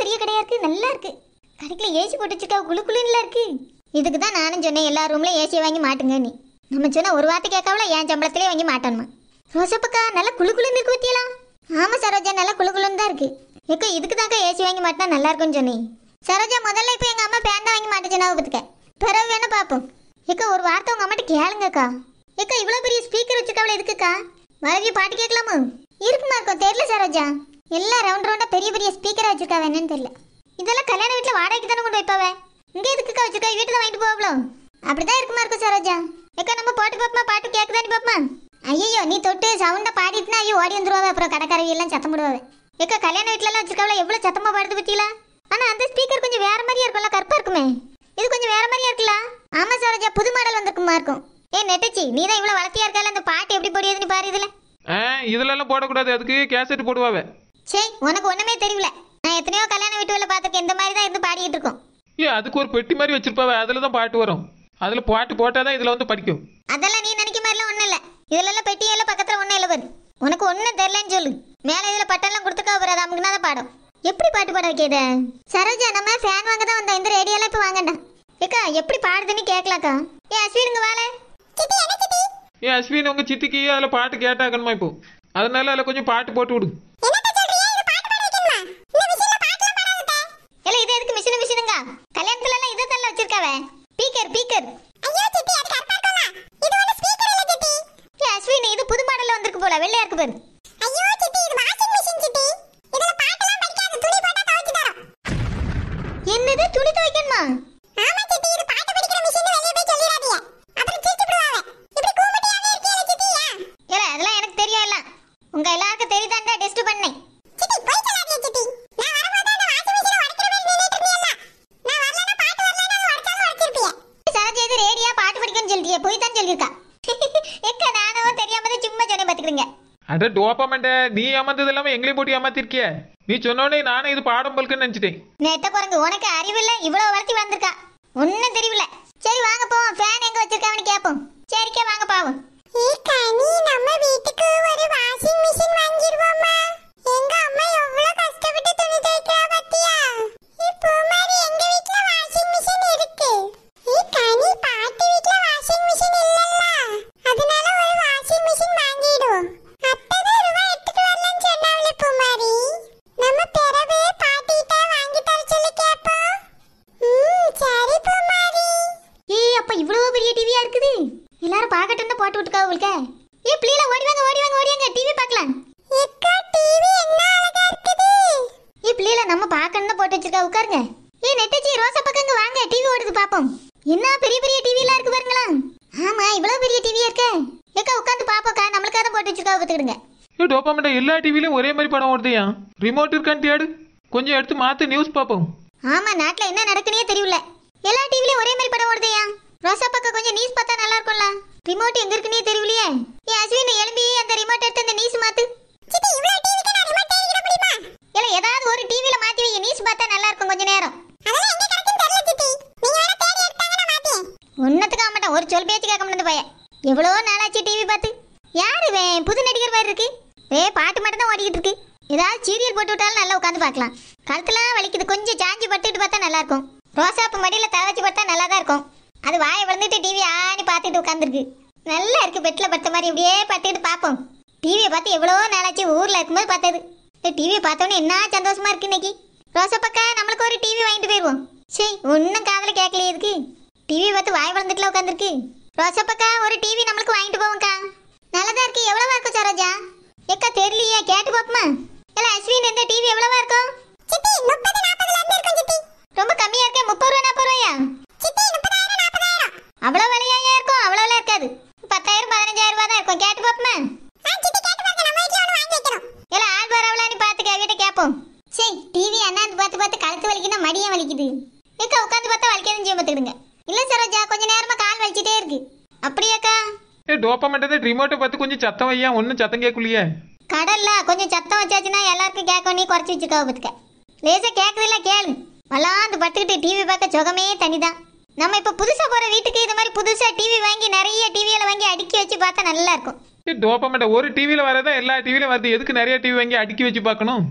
பெரிய கடையாக இருக்குது நல்லா இருக்குது கடைக்கில் ஏசி போட்டு வச்சிருக்கா குழு குழுன்னுல இருக்குது இதுக்கு தான் நானும் சொன்னேன் எல்லா ரூம்லையும் ஏசியை வாங்கி மாட்டுங்க நீ நம்ம சொன்னால் ஒரு வார்த்தை கேட்காவில ஏன் சம்பளத்திலே வாங்கி மாட்டானுமா ரோசப்பக்கா நல்லா குழு குழுன்னு இருக்கு ஊற்றியலா ஆமாம் சரோஜா நல்லா குழு குழுன்னு தான் இருக்குது ஏக்கா இதுக்கு தாக்கா ஏசி வாங்கி மாட்டினா நல்லா இருக்கும்னு சொன்னேன் சரோஜா முதல்ல இப்போ எங்கள் அம்மா பேண்டா வாங்கி மாட்டுச்சுனா பார்த்துக்க பிறகு வேணா பார்ப்போம் ஏக்கா ஒரு வார்த்தை உங்கள் அம்மாட்ட கேளுங்கக்கா ஏக்கா இவ்வளோ பெரிய ஸ்பீக்கர் வச்சுருக்கவளை இருக்குக்கா மறுபடியும் பாட்டு கேட்கலாமா இருக்குமா இருக்கும் தெரியல சரோஜா எல்லாம் ரவுண்ட் ரவுண்டாக பெரிய பெரிய ஸ்பீக்கராக வச்சிருக்காவ என்னன்னு தெரியல இதெல்லாம் கல்யாண வீட்டில் வாடகைக்கு தானே கொண்டு வைப்பாவே இங்கே இதுக்குக்கா வச்சுருக்கா வீட்டில் தான் வாங்கிட்டு போவாங்களோ அப்படிதான் இருக்குமா இருக்கும் சரோஜா ஏக்கா நம்ம பாட்டு பார்ப்போமா பாட்டு தானே பார்ப்போமா ஐயோ நீ தொட்டு சவுண்டை பாடிட்டுனா ஐயோ ஓடி வந்துருவாவே அப்புறம் கடைக்காரவி எல்லாம் சத்தம் போடுவாவே ஏக்கா கல்யாண வீட்டிலலாம் வச்சிருக்காவில எவ்வளோ சத்தமாக பாடுது பற்றியில ஆனால் அந்த ஸ்பீக்கர் கொஞ்சம் வேற மாதிரியே இருக்கும்ல கருப்பாக இருக்குமே இது கொஞ்சம் வேற மாதிரியா இருக்கலாம் ஆமாம் சரோஜா புது மாடல் வந்திருக்குமா இருக்கும் ஏ நெட்டச்சி நீ தான் இவ்வளோ வளர்த்தியா இருக்கால அந்த பாட்டு எப்படி போடியதுன்னு பாரு இதில் ஆ இதுலலாம் போடக்கூடாது அதுக்கு கேசட் போடுவாவே சே உனக்கு ஒண்ணுமே தெரியல நான் எத்தனையோ கல்யாண வீட்டுல பாத்துருக்கேன் இந்த மாதிரி தான் இருந்து பாடிட்டு இருக்கோம் ஏ அதுக்கு ஒரு பெட்டி மாதிரி வச்சிருப்பாவே அதுல தான் பாட்டு வரும் அதுல பாட்டு போட்டாதான் இதுல வந்து படிக்கும் அதெல்லாம் நீ நினைக்க மாதிரிலாம் ஒண்ணு இல்ல இதுல எல்லாம் பெட்டி எல்லாம் பக்கத்துல ஒண்ணு இல்ல பாரு உனக்கு ஒண்ணு தெரியலன்னு சொல்லு மேல இதுல பட்டெல்லாம் கொடுத்துக்கா வராது அவங்களுக்கு தான் பாடும் எப்படி பாட்டு பாட வைக்கிறத சரோஜா நம்ம ஃபேன் வாங்க தான் வந்தோம் இந்த ரேடியோல இப்ப வாங்கடா ஏக்கா எப்படி பாடுதுன்னு கேட்கலாக்கா ஏ அஸ்வினுங்க வேலை ஏ அஸ்வின் உங்க சித்திக்கு அதுல பாட்டு கேட்டாக்கணுமா இப்போ அதனால அதுல கொஞ்சம் பாட்டு போட்டு விடு ஸ்பீக்கர் ஐயோ சித்தி அது கருப்பா இது ஒண்ணு ஸ்பீக்கர் இல்ல சித்தி ஏ அஸ்வினி இது புது மாடல்ல வந்திருக்கு போல வெள்ளையா இருக்கு பாரு ஐயோ சித்தி இது வாஷிங் மெஷின் சித்தி இதுல பாட்டெல்லாம் படிக்காது துணி போட்டா துவைச்சு தரோம் என்னது துணி துவைக்கணுமா அட டோப்பமெண்ட நீ ஏமாந்தது இல்லாம எங்களையும் போட்டி ஏமாத்திருக்கிய நீ சொன்னோடனே நானும் இது பாடம் பல்கன்னு நினைச்சிட்டேன் நெட்ட குரங்கு உனக்கு அறிவில்லை இவ்வளவு வளர்த்தி வந்திருக்கா ஒன்னும் தெரியல வச்சிருக்கா உட்காருங்க ஏ நெட்டச்சி ரோசா பக்கங்க வாங்க டிவி ஓடுது பாப்போம் என்ன பெரிய பெரிய டிவி எல்லாம் இருக்கு பாருங்களா ஆமா இவ்வளவு பெரிய டிவி இருக்க ஏக்கா உட்காந்து பாப்போக்கா நம்மளுக்காக தான் போட்டு வச்சிருக்கா பாத்துக்கிடுங்க ஏ எல்லா டிவிலயும் ஒரே மாதிரி படம் ஓடுதுயா ரிமோட் இருக்கான்னு தேடு கொஞ்சம் எடுத்து மாத்து நியூஸ் பாப்போம் ஆமா நாட்டுல என்ன நடக்குனே தெரியல எல்லா டிவிலையும் ஒரே மாதிரி படம் ஓடுதுயா ரோசா பக்கம் கொஞ்சம் நியூஸ் பார்த்தா நல்லா இருக்கும்ல ரிமோட் எங்க இருக்குன்னே தெரியலையே இவன் புது நடிகர் மாதிரி இருக்கு ஏ பாட்டு மட்டும் தான் ஓடிக்கிட்டு இருக்கு ஏதாவது சீரியல் போட்டு விட்டாலும் நல்லா உட்காந்து பார்க்கலாம் கழுத்துலாம் வலிக்குது கொஞ்சம் சாஞ்சி பட்டுட்டு பார்த்தா நல்லா இருக்கும் ரோசாப்பு மடியில் தலை வச்சு பார்த்தா நல்லா தான் இருக்கும் அது வாயை விழுந்துட்டு டிவி ஆணி பார்த்துட்டு உட்காந்துருக்கு நல்லா இருக்குது பெட்டில் படுத்த மாதிரி இப்படியே பார்த்துக்கிட்டு பார்ப்போம் டிவியை பார்த்து எவ்வளோ நாளாச்சு ஊரில் இருக்கும்போது பார்த்தது இந்த டிவியை பார்த்தோன்னே என்ன சந்தோஷமா இருக்கு இன்னைக்கு பக்கா நம்மளுக்கு ஒரு டிவி வாங்கிட்டு போயிடுவோம் சரி ஒன்றும் காதில் கேட்கலையே இருக்கு டிவி பார்த்து வாய் வளர்ந்துட்டுல உட்காந்துருக்கு பக்கா ஒரு டிவி நம்மளுக்கு வாங்கிட்டு போவோம்க்கா நல்லதா இருக்கு எவ்வளவா இருக்கும் சரோஜா எக்கா தெரியலையே கேட்டு பாப்பமா இல்ல அஸ்வின் இந்த டிவி எவ்வளவா இருக்கும் சித்தி 30 40 ல இருந்து இருக்கும் சித்தி ரொம்ப கம்மியா இருக்கே 30 ரூபாய் 40 ரூபாயா சித்தி 30 ரிமோட்டை பார்த்து கொஞ்சம் சத்தம் வையா ஒன்றும் சத்தம் கேட்கலையே கடல்ல கொஞ்சம் சத்தம் வச்சாச்சுன்னா எல்லாருக்கும் கேட்கும் நீ குறைச்சி வச்சுக்கோ பத்துக்க லேசாக கேட்குறதில்ல கேள் வளாந்து பார்த்துக்கிட்டு டிவி பார்க்க சுகமே தனி தான் நம்ம இப்போ புதுசாக போகிற வீட்டுக்கு இது மாதிரி புதுசாக டிவி வாங்கி நிறைய டிவியில் வாங்கி அடுக்கி வச்சு பார்த்தா நல்லா இருக்கும் டோப்பமேட்ட ஒரு டிவியில் வரதான் எல்லா டிவியிலும் வருது எதுக்கு நிறைய டிவி வாங்கி அடுக்கி வச்சு பார்க்கணும்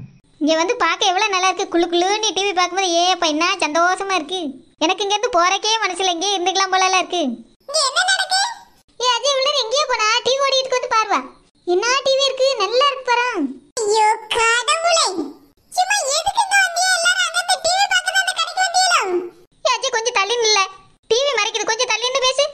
இங்கே வந்து பார்க்க எவ்வளோ நல்லா இருக்கு குழு குழுன்னு டிவி பார்க்கும்போது ஏப்பா என்ன சந்தோஷமா இருக்கு எனக்கு இங்கேருந்து போறக்கே மனசில் இங்கே இருந்துக்கலாம் போலலாம் இருக்கு போனா டிவி ஓடிட்டு வந்து பாருவா என்ன டிவி இருக்கு நல்லா இருக்கு பாரு ஐயோ கடவுளே சும்மா எதுக்கு இங்க வந்தீங்க எல்லாரும் அங்க அந்த டிவி பார்க்க அந்த கடைக்கு வந்தீங்களா ஏஜி கொஞ்சம் தள்ளி நில்ல டிவி மறைக்குது கொஞ்சம் தள்ளி நின்னு பேசு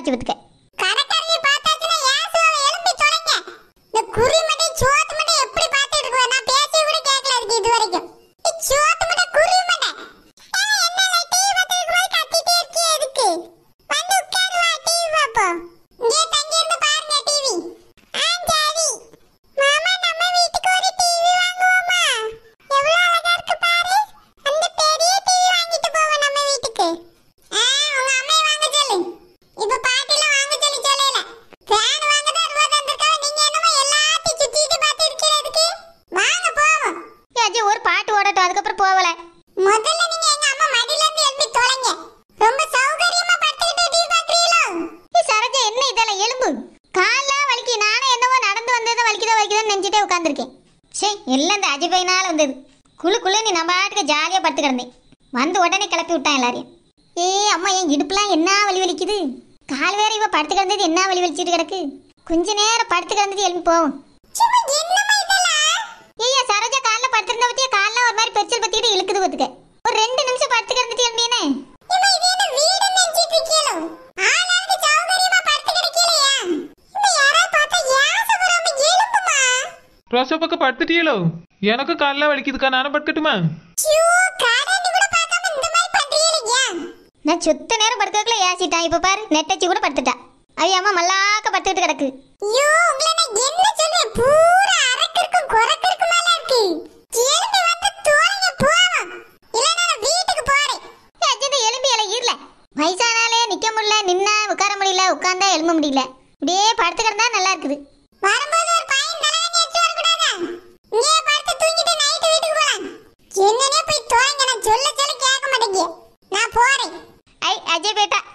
மாட்டி விட்டுக்க வீட்லயே உட்காந்துருக்கேன் சே எல்லாம் இந்த அஜிபைனால வந்தது குழு குழு நீ நம்ம ஆட்டுக்கு ஜாலியாக படுத்து கிடந்தேன் வந்து உடனே கிளப்பி விட்டான் எல்லாரையும் ஏ அம்மா என் இடுப்புலாம் என்ன வலி வலிக்குது கால் வேற இவ படுத்து கிடந்தது என்ன வலி வலிச்சுட்டு கிடக்கு கொஞ்ச நேரம் படுத்து கிடந்தது எழுப்பி போவோம் ரோசா பக்கம் படுத்துட்டியலோ எனக்கும் காலைல வலிக்குதுக்கா நானும் படுக்கட்டுமா நான் சுத்த நேரம் படுக்கல ஏசிட்டா இப்ப பாரு நெட்டச்சி கூட படுத்துட்டா அம்மா மல்லாக்க படுத்துட்டு கிடக்கு ஐயோ உங்களை நான் என்ன சொல்றேன் பூரா மேல இருக்கு எழுந்து வந்து போவோம் நான் வீட்டுக்கு போறேன் அஜித் எலும்பி இல ஈரல வயசானாலே நிக்க முடியல நின்னா உட்கார முடியல உட்கார்ந்தா எழும்ப முடியல அப்படியே படுத்து நல்லா இருக்குது வரும்போது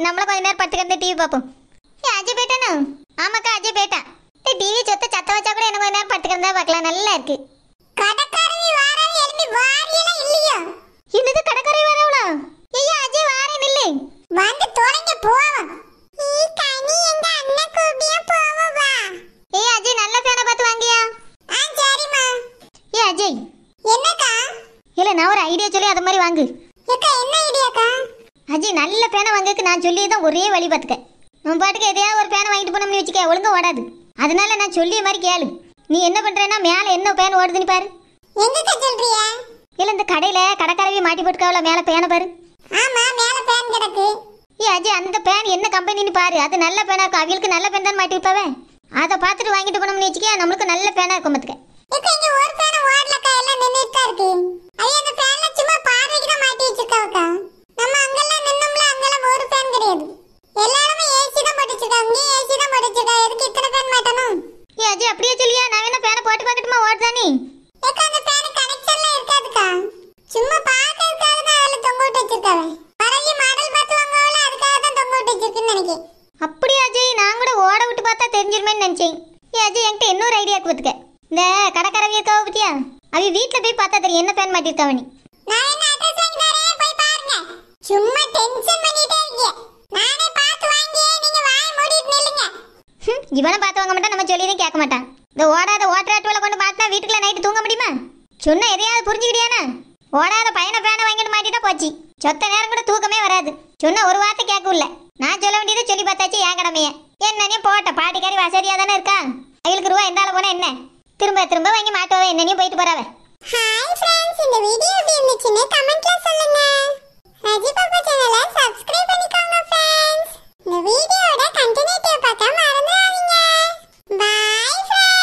நம்மளும் கொஞ்ச நேரம் படுத்துக்கிறது டிவி பார்ப்போம் ஏ அஜய் பேட்டானு ஆமாக்கா அஜய் பேட்டா டிவி சொத்த சத்த வச்சா கூட எனக்கு கொஞ்ச நேரம் படுத்துக்கிறதா பார்க்கலாம் நல்லா இருக்கு கடக்காரவி வாரவி எழும்பி வாரியெல்லாம் இல்லையா என்னது கடக்காரவி வரவளா ஐயா அஜய் வாரேன் இல்லை வந்து தொடங்க போவோம் ஈ கனி எங்க அண்ணன் கூப்பியா போவா ஏய் அஜய் நல்ல ஃபேனை பார்த்து வாங்கியா ஆ சரிம்மா ஏய் அஜய் என்னக்கா இல்ல நான் ஒரு ஐடியா சொல்லி அது மாதிரி வாங்கு ஏக்கா என்ன அஞ்சு நல்ல பேனை வாங்கக்கு நான் சொல்லி தான் ஒரே வழி பார்த்துக்க உன் பாட்டுக்கு எதையாவது ஒரு பேனை வாங்கிட்டு போனோம்னு வச்சுக்க ஒழுங்கு ஓடாது அதனால நான் சொல்லிய மாதிரி கேளு நீ என்ன பண்றேன்னா மேலே என்ன பேன் ஓடுதுன்னு பாரு எங்க சொல்றிய இல்ல இந்த கடையில கடற்கரவி மாட்டி போட்டுக்காவல மேல பேனை பாரு ஆமா மேல பேன் கிடக்கு ஏ அஜய் அந்த பேன் என்ன கம்பெனின்னு பாரு அது நல்ல பேனா இருக்கும் அவங்களுக்கு நல்ல பேன் தான் மாட்டி வைப்பாவே அதை பார்த்துட்டு வாங்கிட்டு போனோம்னு வச்சுக்கே நம்மளுக்கு நல்ல பேனா இருக்கும் பார்த்துக்க இப்போ இங்கே ஒரு பேனை ஓடலக்கா எல்லாம் நின்றுட்டு தான் இருக்கு ராஜி அப்படியே சொல்லியா நான் என்ன பேனை போட்டு பார்க்கட்டுமா ஓடுதானி ஏக்கா அந்த பேன கனெக்ஷன்ல இருக்காதுக்கா சும்மா பாக்கறதுக்காக தான் அதுல தொங்க விட்டு வச்சிருக்காங்க பரங்கி மாடல் பார்த்து வாங்குவாங்கள அதுக்காக தான் தொங்க விட்டு வச்சிருக்கேன்னு நினைக்கிறேன் அப்படியா அஜய் நான் கூட ஓட விட்டு பார்த்தா தெரிஞ்சிருமேன்னு நினைச்சேன் ஏ அஜய் என்கிட்ட இன்னொரு ஐடியா கொடுத்துக்க இந்த கடைக்காரவி இருக்காவ பத்தியா அவ வீட்டில் போய் பார்த்தா தெரியும் என்ன பேன் மாட்டிருக்காவ இந்த ஓடாத ஓட்டராட்டுவில் கொண்டு மாட்டினா வீட்டுக்குள்ள நைட்டு தூங்க முடியுமா சொன்ன எதையாவது புரிஞ்சுக்கிட்டியானா ஓடாத பையனை பேனை வாங்கிட்டு மாட்டிட்டா போச்சு சொத்த நேரம் கூட தூக்கமே வராது சொன்ன ஒரு வார்த்தை கேட்கல நான் சொல்ல வேண்டியதை சொல்லி பார்த்தாச்சு என் கடமைய என்னன்னே போட்ட பாட்டிக்காரி வசதியாக தானே இருக்கா அவளுக்கு ரூபா எந்தால போனா என்ன திரும்ப திரும்ப வாங்கி மாட்டோவே என்னன்னே போயிட்டு போறவ ஹாய் ஃப்ரெண்ட்ஸ் இந்த வீடியோ எப்படி இருந்துச்சுன்னு கமெண்ட்ல சொல்லுங்க ரஜி பாப்பா சேனலை சப்ஸ்கிரைப் பண்ணிக்கோங்க ஃப்ரெண்ட்ஸ் இந்த வீடியோட கண்டினியூட்டிவ் பார்க்க மறந்துடாதீங்க பை ஃப்ரெண்ட்ஸ்